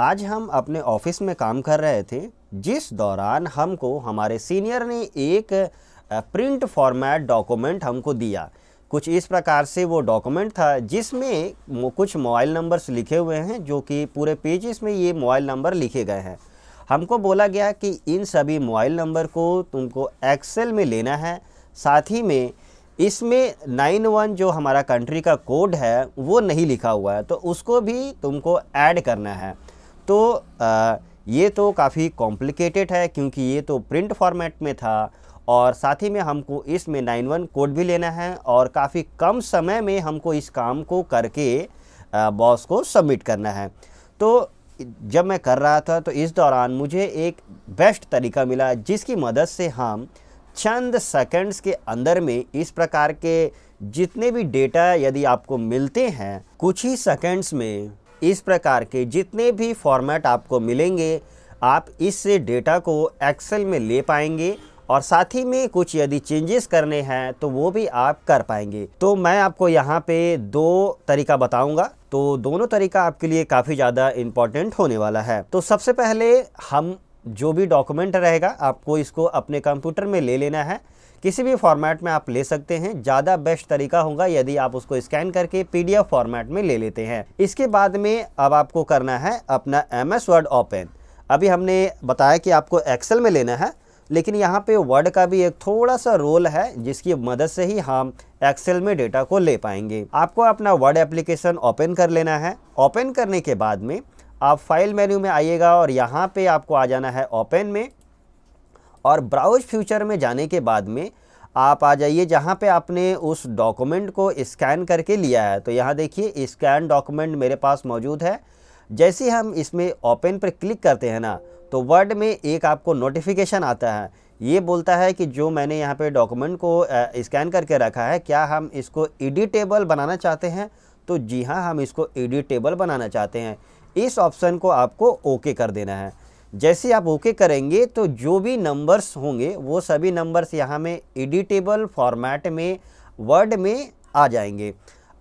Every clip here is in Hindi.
आज हम अपने ऑफिस में काम कर रहे थे जिस दौरान हमको हमारे सीनियर ने एक प्रिंट फॉर्मेट डॉक्यूमेंट हमको दिया कुछ इस प्रकार से वो डॉक्यूमेंट था जिसमें कुछ मोबाइल नंबर्स लिखे हुए हैं जो कि पूरे पेजेस में ये मोबाइल नंबर लिखे गए हैं हमको बोला गया कि इन सभी मोबाइल नंबर को तुमको एक्सेल में लेना है साथ ही में इसमें नाइन वन जो हमारा कंट्री का कोड है वो नहीं लिखा हुआ है तो उसको भी तुमको ऐड करना है तो आ, ये तो काफ़ी कॉम्प्लिकेटेड है क्योंकि ये तो प्रिंट फॉर्मेट में था और साथ ही में हमको इसमें नाइन वन कोड भी लेना है और काफ़ी कम समय में हमको इस काम को करके बॉस को सबमिट करना है तो जब मैं कर रहा था तो इस दौरान मुझे एक बेस्ट तरीका मिला जिसकी मदद से हम चंद सेकंड्स के अंदर में इस प्रकार के जितने भी डेटा यदि आपको मिलते हैं कुछ ही सेकंड्स में इस प्रकार के जितने भी फॉर्मेट आपको मिलेंगे आप इस डेटा को एक्सेल में ले पाएंगे और साथ ही में कुछ यदि चेंजेस करने हैं तो वो भी आप कर पाएंगे तो मैं आपको यहाँ पे दो तरीका बताऊंगा तो दोनों तरीका आपके लिए काफ़ी ज़्यादा इम्पॉर्टेंट होने वाला है तो सबसे पहले हम जो भी डॉक्यूमेंट रहेगा आपको इसको अपने कंप्यूटर में ले लेना है किसी भी फॉर्मेट में आप ले सकते हैं ज़्यादा बेस्ट तरीका होगा यदि आप उसको स्कैन करके पीडीएफ फॉर्मेट में ले लेते हैं इसके बाद में अब आपको करना है अपना एम एस वर्ड ओपन अभी हमने बताया कि आपको एक्सेल में लेना है लेकिन यहाँ पे वर्ड का भी एक थोड़ा सा रोल है जिसकी मदद से ही हम एक्सेल में डेटा को ले पाएंगे आपको अपना वर्ड एप्लीकेशन ओपन कर लेना है ओपन करने के बाद में आप फाइल मेन्यू में आइएगा और यहाँ पे आपको आ जाना है ओपन में और ब्राउज फ्यूचर में जाने के बाद में आप आ जाइए जहाँ पे आपने उस डॉक्यूमेंट को स्कैन करके लिया है तो यहाँ देखिए स्कैन डॉक्यूमेंट मेरे पास मौजूद है जैसे हम इसमें ओपन पर क्लिक करते हैं ना तो वर्ड में एक आपको नोटिफिकेशन आता है ये बोलता है कि जो मैंने यहाँ पे डॉक्यूमेंट को स्कैन करके रखा है क्या हम इसको एडिटेबल बनाना चाहते हैं तो जी हाँ हम इसको एडिटेबल बनाना चाहते हैं इस ऑप्शन को आपको ओके कर देना है जैसे आप ओके करेंगे तो जो भी नंबर्स होंगे वो सभी नंबर्स यहाँ में एडिटेबल फॉर्मेट में वर्ड में आ जाएंगे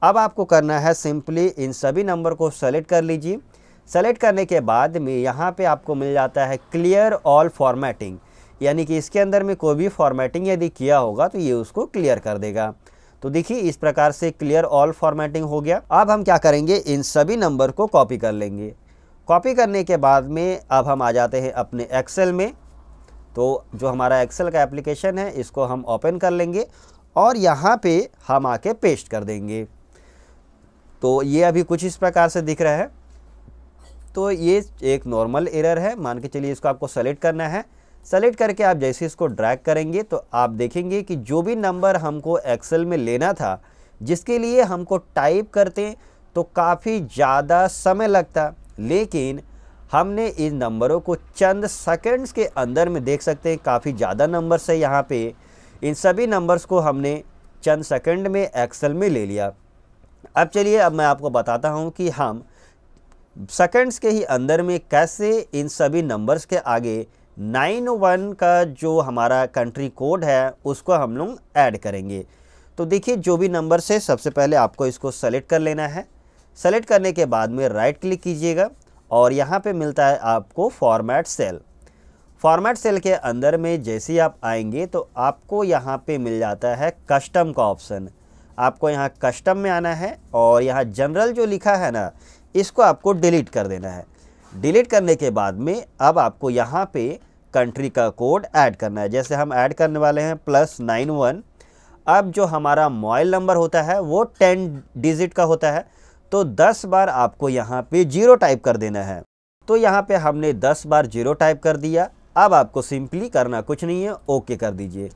अब आपको करना है सिंपली इन सभी नंबर को सेलेक्ट कर लीजिए सेलेक्ट करने के बाद में यहाँ पे आपको मिल जाता है क्लियर ऑल फॉर्मेटिंग यानी कि इसके अंदर में कोई भी फॉर्मेटिंग यदि किया होगा तो ये उसको क्लियर कर देगा तो देखिए इस प्रकार से क्लियर ऑल फॉर्मेटिंग हो गया अब हम क्या करेंगे इन सभी नंबर को कॉपी कर लेंगे कॉपी करने के बाद में अब हम आ जाते हैं अपने एक्सेल में तो जो हमारा एक्सेल का एप्लीकेशन है इसको हम ओपन कर लेंगे और यहाँ पे हम आके पेस्ट कर देंगे तो ये अभी कुछ इस प्रकार से दिख रहा है तो ये एक नॉर्मल एरर है मान के चलिए इसको आपको सेलेक्ट करना है सेलेक्ट करके आप जैसे इसको ड्रैग करेंगे तो आप देखेंगे कि जो भी नंबर हमको एक्सेल में लेना था जिसके लिए हमको टाइप करते तो काफ़ी ज़्यादा समय लगता लेकिन हमने इन नंबरों को चंद सेकंड्स के अंदर में देख सकते हैं काफ़ी ज़्यादा नंबर्स है यहाँ पे इन सभी नंबर्स को हमने चंद सेकंड में एक्सेल में ले लिया अब चलिए अब मैं आपको बताता हूँ कि हम सेकंड्स के ही अंदर में कैसे इन सभी नंबर्स के आगे नाइन वन का जो हमारा कंट्री कोड है उसको हम लोग ऐड करेंगे तो देखिए जो भी नंबर से सबसे पहले आपको इसको सेलेक्ट कर लेना है सेलेक्ट करने के बाद में राइट क्लिक कीजिएगा और यहाँ पे मिलता है आपको फॉर्मेट सेल फॉर्मेट सेल के अंदर में जैसे ही आप आएंगे तो आपको यहाँ पे मिल जाता है कस्टम का ऑप्शन आपको यहाँ कस्टम में आना है और यहाँ जनरल जो लिखा है ना इसको आपको डिलीट कर देना है डिलीट करने के बाद में अब आपको यहाँ पे कंट्री का कोड ऐड करना है जैसे हम ऐड करने वाले हैं प्लस नाइन वन अब जो हमारा मोबाइल नंबर होता है वो टेन डिजिट का होता है तो दस बार आपको यहाँ पे जीरो टाइप कर देना है तो यहाँ पे हमने दस बार जीरो टाइप कर दिया अब आपको सिंपली करना कुछ नहीं है ओके कर दीजिए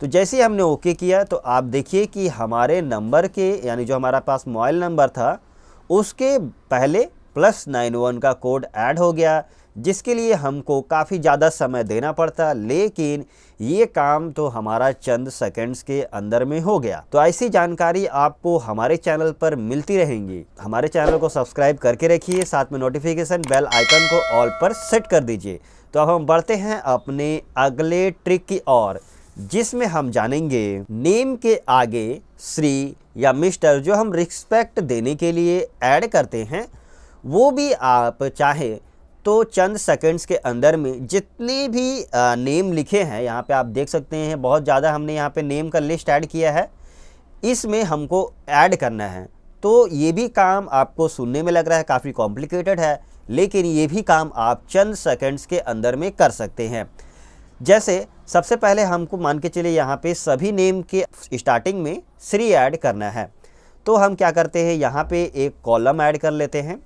तो जैसे ही हमने ओके किया तो आप देखिए कि हमारे नंबर के यानी जो हमारा पास मोबाइल नंबर था उसके पहले प्लस नाइन वन का कोड ऐड हो गया जिसके लिए हमको काफ़ी ज़्यादा समय देना पड़ता लेकिन ये काम तो हमारा चंद सेकंड्स के अंदर में हो गया तो ऐसी जानकारी आपको हमारे चैनल पर मिलती रहेंगी हमारे चैनल को सब्सक्राइब करके रखिए साथ में नोटिफिकेशन बेल आइकन को ऑल पर सेट कर दीजिए तो अब हम बढ़ते हैं अपने अगले ट्रिक की ओर जिसमें हम जानेंगे नेम के आगे श्री या मिस्टर जो हम रिस्पेक्ट देने के लिए ऐड करते हैं वो भी आप चाहे तो चंद सेकंड्स के अंदर में जितने भी नेम लिखे हैं यहाँ पे आप देख सकते हैं बहुत ज़्यादा हमने यहाँ पे नेम का लिस्ट ऐड किया है इसमें हमको ऐड करना है तो ये भी काम आपको सुनने में लग रहा है काफ़ी कॉम्प्लिकेटेड है लेकिन ये भी काम आप चंद सेकंड्स के अंदर में कर सकते हैं जैसे सबसे पहले हमको मान के चलिए यहाँ पर सभी नेम के स्टार्टिंग में श्री ऐड करना है तो हम क्या करते हैं यहाँ पर एक कॉलम ऐड कर लेते हैं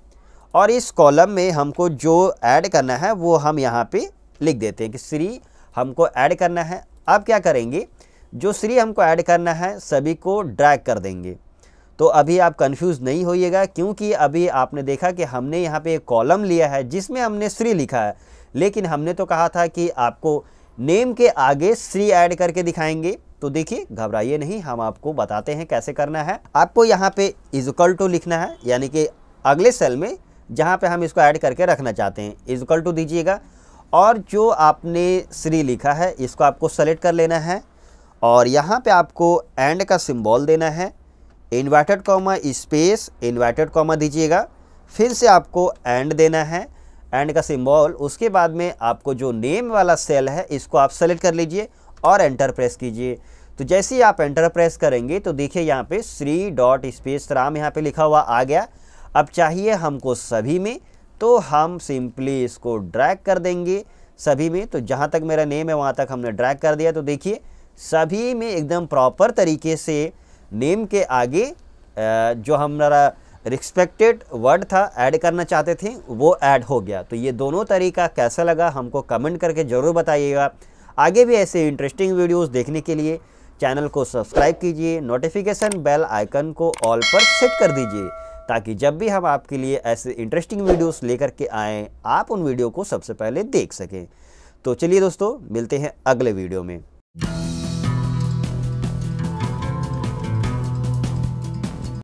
और इस कॉलम में हमको जो ऐड करना है वो हम यहाँ पे लिख देते हैं कि श्री हमको ऐड करना है अब क्या करेंगे जो श्री हमको ऐड करना है सभी को ड्रैग कर देंगे तो अभी आप कंफ्यूज नहीं होइएगा क्योंकि अभी आपने देखा कि हमने यहाँ पे एक कॉलम लिया है जिसमें हमने श्री लिखा है लेकिन हमने तो कहा था कि आपको नेम के आगे श्री ऐड करके दिखाएंगे तो देखिए घबराइए नहीं हम आपको बताते हैं कैसे करना है आपको यहाँ पे इजकल टू लिखना है यानी कि अगले सेल में जहाँ पे हम इसको ऐड करके रखना चाहते हैं इजकल टू दीजिएगा और जो आपने श्री लिखा है इसको आपको सेलेक्ट कर लेना है और यहाँ पे आपको एंड का सिंबल देना है inverted comma space inverted comma दीजिएगा फिर से आपको एंड देना है एंड का सिंबल उसके बाद में आपको जो नेम वाला सेल है इसको आप सेलेक्ट कर लीजिए और एंटर प्रेस कीजिए तो जैसे ही आप एंटर प्रेस करेंगे तो देखिए यहाँ पे श्री डॉट स्पेस राम यहाँ पे लिखा हुआ आ गया अब चाहिए हमको सभी में तो हम सिंपली इसको ड्रैग कर देंगे सभी में तो जहाँ तक मेरा नेम है वहाँ तक हमने ड्रैग कर दिया तो देखिए सभी में एकदम प्रॉपर तरीके से नेम के आगे जो हमारा रिस्पेक्टेड वर्ड था ऐड करना चाहते थे वो ऐड हो गया तो ये दोनों तरीका कैसा लगा हमको कमेंट करके ज़रूर बताइएगा आगे भी ऐसे इंटरेस्टिंग वीडियोस देखने के लिए चैनल को सब्सक्राइब कीजिए नोटिफिकेशन बेल आइकन को ऑल पर सेट कर दीजिए ताकि जब भी हम आपके लिए ऐसे इंटरेस्टिंग वीडियोस लेकर के आएँ आप उन वीडियो को सबसे पहले देख सकें तो चलिए दोस्तों मिलते हैं अगले वीडियो में